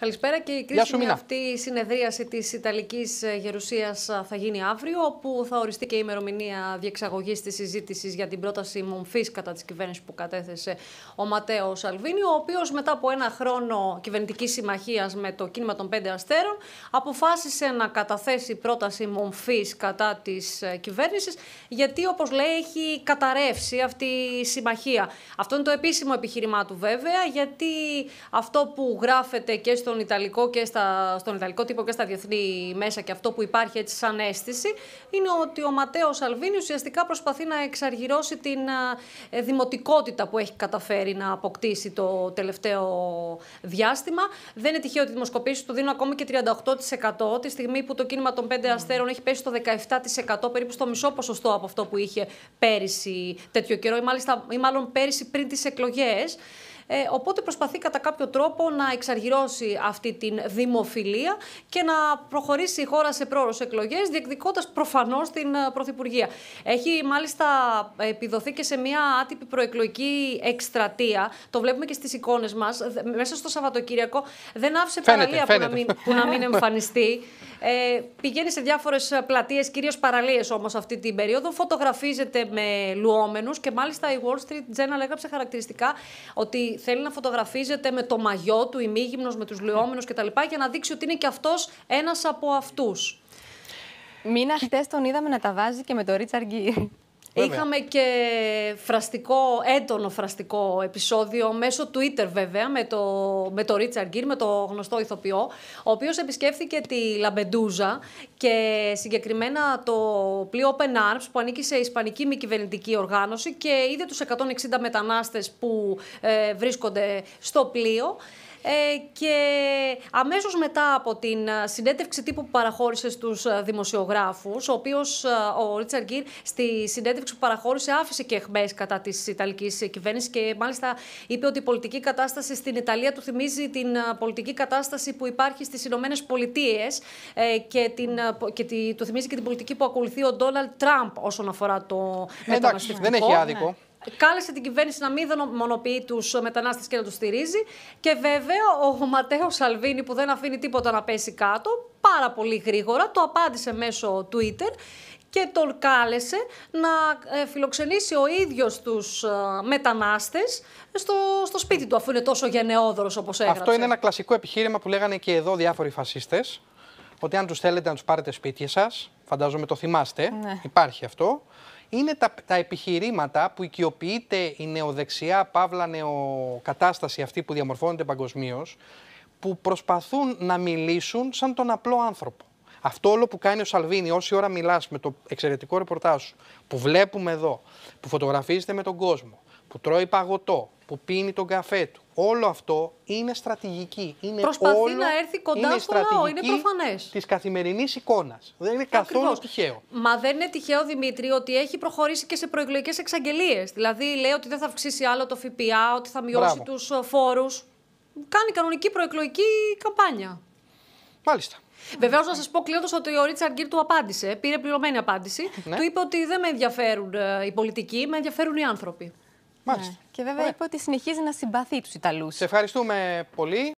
Καλησπέρα και η κρίσιμη αυτή συνεδρίαση της Ιταλικής ε, Γερουσίας ε, θα γίνει αύριο, όπου θα οριστεί και η ημερομηνία διεξαγωγής της συζήτησης για την πρόταση μομφής κατά της κυβέρνησης που κατέθεσε ο Ματέος Σαλβίνη, ο οποίος μετά από ένα χρόνο κυβερνητικής συμμαχίας με το κίνημα των Πέντε Αστέρων αποφάσισε να καταθέσει πρόταση μομφής κατά της ε, κυβέρνησης, γιατί όπως λέει έχει καταρρεύσει αυτή η συμμαχία. Αυτό είναι το επίσημο επιχείρημά του βέβαια, γιατί αυτό που γράφεται και στον Ιταλικό, και στα, στον Ιταλικό τύπο και στα διεθνή μέσα και αυτό που υπάρχει έτσι σαν αίσθηση είναι ότι ο Ματέος Αλβίνη ουσιαστικά προσπαθεί να εξαργυρώσει την ε, δημοτικότητα που έχει καταφέρει να αποκτήσει το τελευταίο διάστημα. Δεν είναι τυχαίο ότι οι δημοσκοπήσεις του δίνουν ακόμη και 38% τη στιγμή που το κίνημα των πέντε αστέρων έχει πέσει στο 17% περίπου στο μισό ποσοστό από αυτό που είχε πέρυσι τέτοιο καιρό ή, μάλιστα, ή μάλλον πέρυσι πριν τις εκλογές. Ε, οπότε προσπαθεί κατά κάποιο τρόπο να εξαργυρώσει αυτή την δημοφιλία και να προχωρήσει η χώρα σε πρόωρε εκλογές, διεκδικώντας προφανώς την ε, Πρωθυπουργία. Έχει μάλιστα ε, επιδοθεί και σε μια άτυπη προεκλογική εκστρατεία. Το βλέπουμε και στις εικόνες μας. Μέσα στο Σαββατοκύριακο δεν άφησε παραλία που, να μην, που να μην εμφανιστεί. Ε, πηγαίνει σε διάφορες πλατείες, κυρίως παραλίες όμως αυτή την περίοδο. Φωτογραφίζεται με λουόμενους και μάλιστα η Wall Street Journal έγραψε χαρακτηριστικά ότι θέλει να φωτογραφίζεται με το μαγιό του, ημίγυμνο με τους λουόμενους κτλ. για να δείξει ότι είναι και αυτός ένας από αυτούς. Μήνα χτες τον είδαμε να τα βάζει και με τον Ρίτσαρντ Γκίρ. Είχαμε και φραστικό, έντονο φραστικό επεισόδιο μέσω Twitter βέβαια με το, με το Richard με το γνωστό ηθοποιό, ο οποίος επισκέφθηκε τη Λαμπεντούζα και συγκεκριμένα το πλοίο Open Arms που ανήκει σε ισπανική μη κυβερνητική οργάνωση και είδε τους 160 μετανάστες που ε, βρίσκονται στο πλοίο. Ε, και αμέσως μετά από την ε, συνέντευξη τύπου που παραχώρησε στους ε, δημοσιογράφους, ο οποίος ο Ρίτσαρ Γκίρ στη συνέντευξη που παραχώρησε άφησε και εχμές κατά της Ιταλικής κυβέρνησης και μάλιστα είπε ότι η πολιτική κατάσταση στην Ιταλία του θυμίζει την πολιτική κατάσταση που υπάρχει στις Ηνωμένες Πολιτείες και, την, και τη, του θυμίζει και την πολιτική που ακολουθεί ο Ντόναλτ Τραμπ όσον αφορά το Εντάξει, Δεν έχει άδικο. Κάλεσε την κυβέρνηση να μην μονοποιεί τους μετανάστες και να τους στηρίζει. Και βέβαια ο Ματέος Σαλβίνη που δεν αφήνει τίποτα να πέσει κάτω, πάρα πολύ γρήγορα, το απάντησε μέσω Twitter και τον κάλεσε να ε, φιλοξενήσει ο ίδιος τους ε, μετανάστες στο, στο σπίτι του, αφού είναι τόσο γενναιόδωρος όπως έγραψε. Αυτό είναι ένα κλασικό επιχείρημα που λέγανε και εδώ διάφοροι φασίστες ότι αν τους θέλετε να τους πάρετε σπίτι σας, φαντάζομαι το θυμάστε, ναι. υπάρχει αυτό, είναι τα, τα επιχειρήματα που οικειοποιείται η νεοδεξιά παύλα νεοκατάσταση αυτή που διαμορφώνεται παγκοσμίως, που προσπαθούν να μιλήσουν σαν τον απλό άνθρωπο. Αυτό όλο που κάνει ο Σαλβίνη, όση ώρα μιλάς με το εξαιρετικό ρεπορτάζ σου, που βλέπουμε εδώ, που φωτογραφίζεται με τον κόσμο, που τρώει παγωτό, που πίνει τον καφέ του, Όλο αυτό είναι στρατηγική. Είναι Προσπαθεί να έρθει κοντά στο λαό, είναι προφανές. Της καθημερινής εικόνας. Δεν είναι καθόλου τυχαίο. Μα δεν είναι τυχαίο, Δημήτρη, ότι έχει προχωρήσει και σε προεκλογικές εξαγγελίες. Δηλαδή, λέει ότι δεν θα αυξήσει άλλο το ΦΠΑ, ότι θα μειώσει τους ε, φόρους. Κάνει κανονική προεκλογική καμπάνια. Μάλιστα. Βεβαίως, να σας πω κλείνοντα ότι ο Ρίτσαρντ Γκίρ του απάντησε, πήρε πληρωμένη απάντηση. Ναι. Του είπε ότι δεν με ενδιαφέρουν ε, οι πολιτικοί, με ενδιαφέρουν οι άνθρωποι. Ναι. Και βέβαια Ωραία. είπε ότι συνεχίζει να συμπαθεί τους Ιταλούς. Σε ευχαριστούμε πολύ.